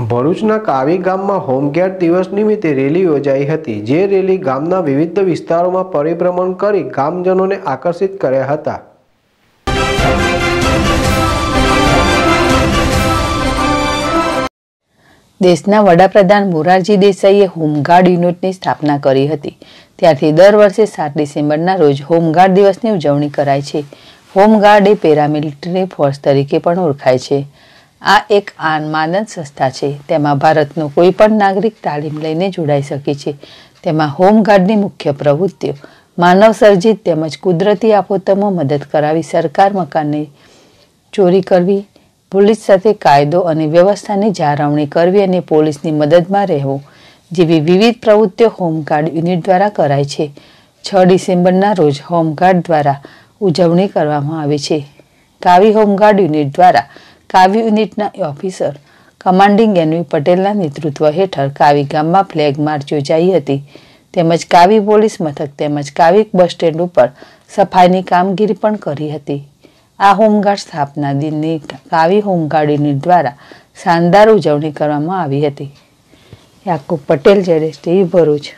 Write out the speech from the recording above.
ભરૂચના કાવી ગામમાં હોમગાર્ડ દિવસ નિમિત્તે રેલી યોજાઈ હતી જે રેલી ગામના વિવિધ વિસ્તારોમાં પરિભ્રમણ કરી ગામજનોને આકર્ષિત કર્યા હતા દેશના વડાપ્રધાન મોરારજી દેસાઈએ હોમગાર્ડ યુનિટની સ્થાપના કરી હતી ત્યારથી દર વર્ષે સાત ડિસેમ્બરના રોજ હોમગાર્ડ દિવસની ઉજવણી કરાય છે હોમગાર્ડ એ પેરામિલિટરી ફોર્સ તરીકે પણ ઓળખાય છે આ એક માનદ સંસ્થા છે તેમાં ભારતનો કોઈ પણ નાગરિક તાલીમ લઈને જોડાઈ શકે છે તેમાં હોમગાર્ડની મુખ્ય પ્રવૃત્તિઓ માનવ સર્જિત તેમજ કુદરતી આફતોમાં મદદ કરાવી સરકાર મકાનને ચોરી કરવી પોલીસ સાથે કાયદો અને વ્યવસ્થાની જાળવણી કરવી અને પોલીસની મદદમાં રહેવું જેવી વિવિધ પ્રવૃત્તિઓ હોમગાર્ડ યુનિટ દ્વારા કરાય છે છ ડિસેમ્બરના રોજ હોમગાર્ડ દ્વારા ઉજવણી કરવામાં આવે છે કાવી હોમગાર્ડ યુનિટ દ્વારા કાવી યુનિટના ઓફિસર કમાન્ડિંગ એનવી પટેલના નેતૃત્વ હેઠળ કાવી ગામમાં ફ્લેગ માર્ચ યોજાઈ હતી તેમજ કાવી પોલીસ મથક તેમજ કાવી બસ સ્ટેન્ડ ઉપર સફાઈની કામગીરી પણ કરી હતી આ હોમગાર્ડ સ્થાપના દિનની કાવી હોમગાર્ડ યુનિટ દ્વારા શાનદાર ઉજવણી કરવામાં આવી હતી યાકુબ પટેલ જ્યારે સ્ટી ભરૂચ